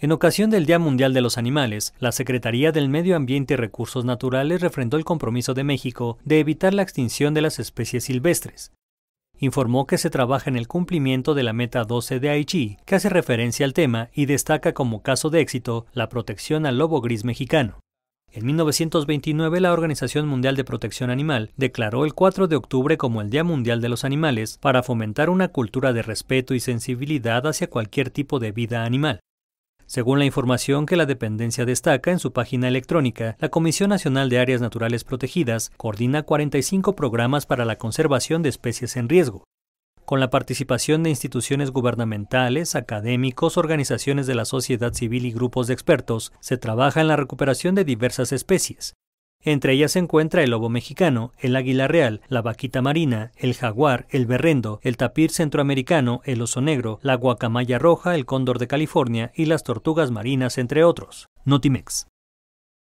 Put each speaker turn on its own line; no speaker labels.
En ocasión del Día Mundial de los Animales, la Secretaría del Medio Ambiente y Recursos Naturales refrendó el compromiso de México de evitar la extinción de las especies silvestres. Informó que se trabaja en el cumplimiento de la meta 12 de Aichi, que hace referencia al tema y destaca como caso de éxito la protección al lobo gris mexicano. En 1929, la Organización Mundial de Protección Animal declaró el 4 de octubre como el Día Mundial de los Animales para fomentar una cultura de respeto y sensibilidad hacia cualquier tipo de vida animal. Según la información que la dependencia destaca en su página electrónica, la Comisión Nacional de Áreas Naturales Protegidas coordina 45 programas para la conservación de especies en riesgo, con la participación de instituciones gubernamentales, académicos, organizaciones de la sociedad civil y grupos de expertos, se trabaja en la recuperación de diversas especies, entre ellas se encuentra el lobo mexicano, el águila real, la vaquita marina, el jaguar, el berrendo, el tapir centroamericano, el oso negro, la guacamaya roja, el cóndor de California y las tortugas marinas, entre otros. Notimex.